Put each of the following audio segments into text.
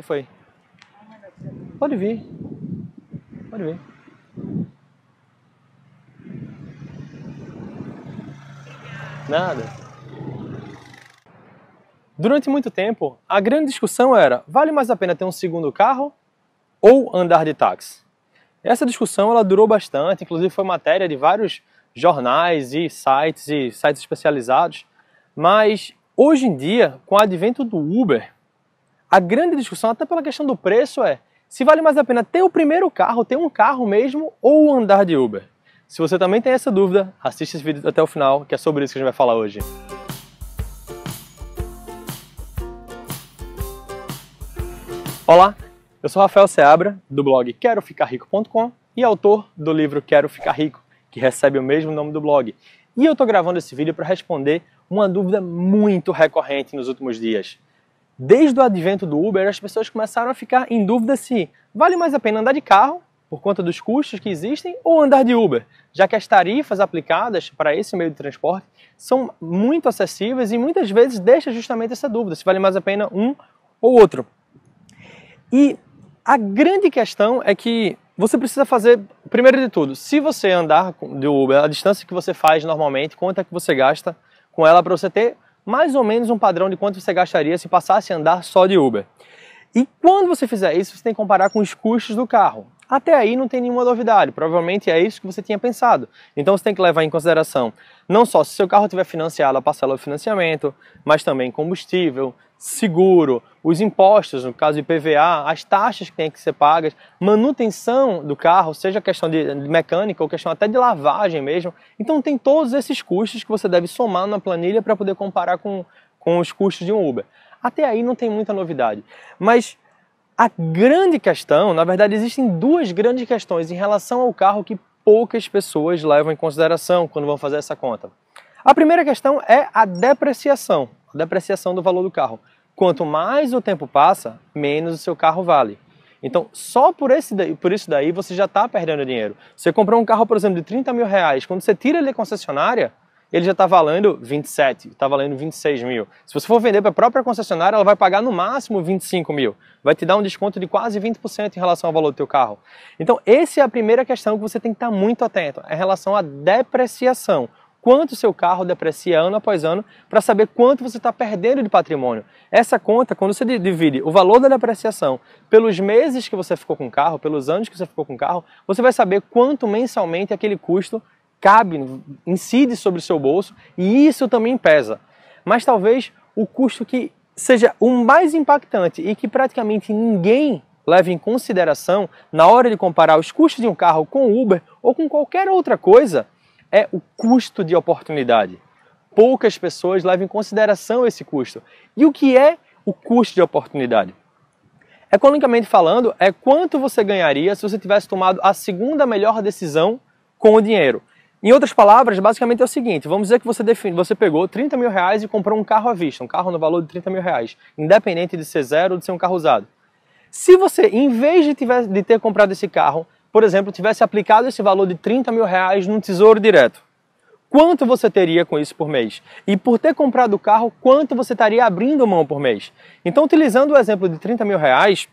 que foi? Pode vir. Pode vir. Nada. Durante muito tempo, a grande discussão era: vale mais a pena ter um segundo carro ou andar de táxi? Essa discussão ela durou bastante, inclusive foi matéria de vários jornais e sites e sites especializados. Mas hoje em dia, com o advento do Uber, a grande discussão, até pela questão do preço, é se vale mais a pena ter o primeiro carro, ter um carro mesmo, ou andar de Uber. Se você também tem essa dúvida, assista esse vídeo até o final, que é sobre isso que a gente vai falar hoje. Olá, eu sou Rafael Seabra, do blog QueroFicarRico.com e autor do livro Quero Ficar Rico, que recebe o mesmo nome do blog. E eu estou gravando esse vídeo para responder uma dúvida muito recorrente nos últimos dias. Desde o advento do Uber, as pessoas começaram a ficar em dúvida se vale mais a pena andar de carro, por conta dos custos que existem, ou andar de Uber, já que as tarifas aplicadas para esse meio de transporte são muito acessíveis e muitas vezes deixa justamente essa dúvida se vale mais a pena um ou outro. E a grande questão é que você precisa fazer, primeiro de tudo, se você andar de Uber, a distância que você faz normalmente, quanto é que você gasta com ela para você ter mais ou menos um padrão de quanto você gastaria se passasse a andar só de Uber. E quando você fizer isso, você tem que comparar com os custos do carro. Até aí não tem nenhuma novidade, provavelmente é isso que você tinha pensado. Então você tem que levar em consideração não só se seu carro tiver financiado a parcela do financiamento, mas também combustível, seguro, os impostos, no caso de IPVA, as taxas que têm que ser pagas, manutenção do carro, seja questão de mecânica ou questão até de lavagem mesmo. Então tem todos esses custos que você deve somar na planilha para poder comparar com, com os custos de um Uber. Até aí não tem muita novidade. Mas a grande questão, na verdade, existem duas grandes questões em relação ao carro que poucas pessoas levam em consideração quando vão fazer essa conta. A primeira questão é a depreciação, a depreciação do valor do carro. Quanto mais o tempo passa, menos o seu carro vale. Então, só por, esse daí, por isso daí você já está perdendo dinheiro. Você comprou um carro, por exemplo, de 30 mil reais, quando você tira ele da concessionária, ele já está valendo 27, está valendo 26 mil. Se você for vender para a própria concessionária, ela vai pagar no máximo 25 mil. Vai te dar um desconto de quase 20% em relação ao valor do teu carro. Então, essa é a primeira questão que você tem que estar tá muito atento, é em relação à depreciação. Quanto o seu carro deprecia ano após ano para saber quanto você está perdendo de patrimônio. Essa conta, quando você divide o valor da depreciação pelos meses que você ficou com o carro, pelos anos que você ficou com o carro, você vai saber quanto mensalmente aquele custo cabe, incide sobre o seu bolso e isso também pesa. Mas talvez o custo que seja o mais impactante e que praticamente ninguém leva em consideração na hora de comparar os custos de um carro com Uber ou com qualquer outra coisa é o custo de oportunidade. Poucas pessoas levam em consideração esse custo. E o que é o custo de oportunidade? Economicamente falando, é quanto você ganharia se você tivesse tomado a segunda melhor decisão com o dinheiro. Em outras palavras, basicamente é o seguinte: vamos dizer que você define, você pegou 30 mil reais e comprou um carro à vista, um carro no valor de 30 mil reais, independente de ser zero ou de ser um carro usado. Se você, em vez de, tiver de ter comprado esse carro, por exemplo, tivesse aplicado esse valor de 30 mil reais num tesouro direto, quanto você teria com isso por mês? E por ter comprado o carro, quanto você estaria abrindo mão por mês? Então, utilizando o exemplo de 30 mil reais,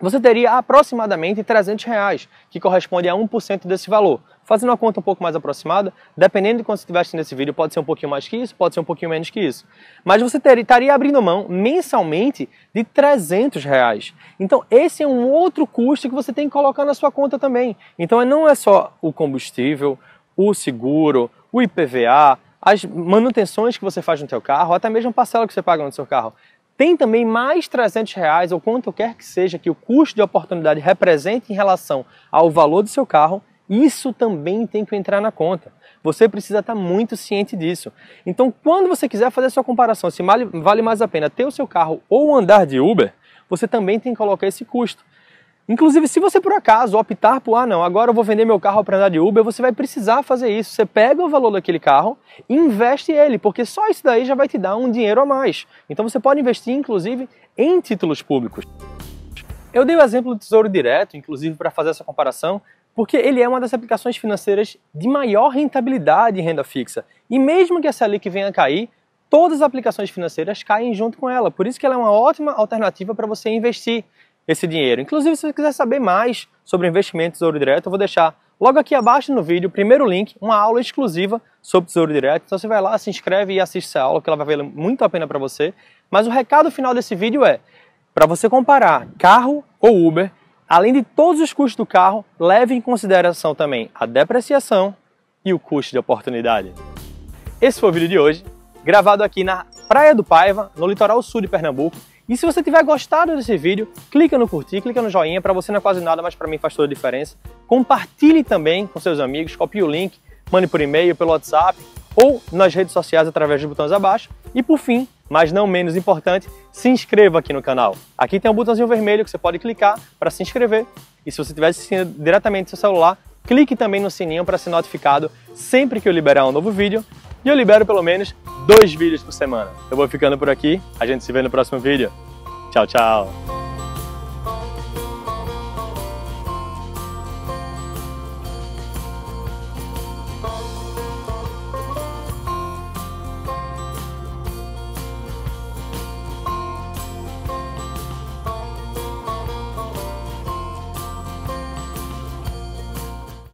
você teria aproximadamente 300 reais, que corresponde a 1% desse valor. Fazendo uma conta um pouco mais aproximada, dependendo de quanto você estiver assistindo esse vídeo, pode ser um pouquinho mais que isso, pode ser um pouquinho menos que isso. Mas você teria, estaria abrindo mão mensalmente de 300 reais. Então esse é um outro custo que você tem que colocar na sua conta também. Então não é só o combustível, o seguro, o IPVA, as manutenções que você faz no seu carro, até mesmo a parcela que você paga no seu carro. Tem também mais 300 reais ou quanto quer que seja que o custo de oportunidade represente em relação ao valor do seu carro, isso também tem que entrar na conta. Você precisa estar muito ciente disso. Então, quando você quiser fazer a sua comparação, se vale mais a pena ter o seu carro ou andar de Uber, você também tem que colocar esse custo. Inclusive, se você por acaso optar por, ah não, agora eu vou vender meu carro para andar de Uber, você vai precisar fazer isso. Você pega o valor daquele carro e investe ele, porque só isso daí já vai te dar um dinheiro a mais. Então você pode investir, inclusive, em títulos públicos. Eu dei o exemplo do Tesouro Direto, inclusive, para fazer essa comparação, porque ele é uma das aplicações financeiras de maior rentabilidade em renda fixa. E mesmo que a Selic venha a cair, todas as aplicações financeiras caem junto com ela. Por isso que ela é uma ótima alternativa para você investir esse dinheiro. Inclusive, se você quiser saber mais sobre investimentos Tesouro Direto, eu vou deixar logo aqui abaixo no vídeo, primeiro link, uma aula exclusiva sobre Tesouro Direto. Então você vai lá, se inscreve e assiste essa aula, que ela vai valer muito a pena para você. Mas o recado final desse vídeo é, para você comparar carro ou Uber, além de todos os custos do carro, leve em consideração também a depreciação e o custo de oportunidade. Esse foi o vídeo de hoje, gravado aqui na Praia do Paiva, no litoral sul de Pernambuco, e se você tiver gostado desse vídeo, clica no curtir, clica no joinha, para você não é quase nada, mas para mim faz toda a diferença. Compartilhe também com seus amigos, copie o link, mande por e-mail, pelo WhatsApp ou nas redes sociais através dos botões abaixo. E por fim, mas não menos importante, se inscreva aqui no canal. Aqui tem um botãozinho vermelho que você pode clicar para se inscrever. E se você estiver assistindo diretamente do seu celular, clique também no sininho para ser notificado sempre que eu liberar um novo vídeo. E eu libero pelo menos dois vídeos por semana. Eu vou ficando por aqui, a gente se vê no próximo vídeo. Tchau, tchau!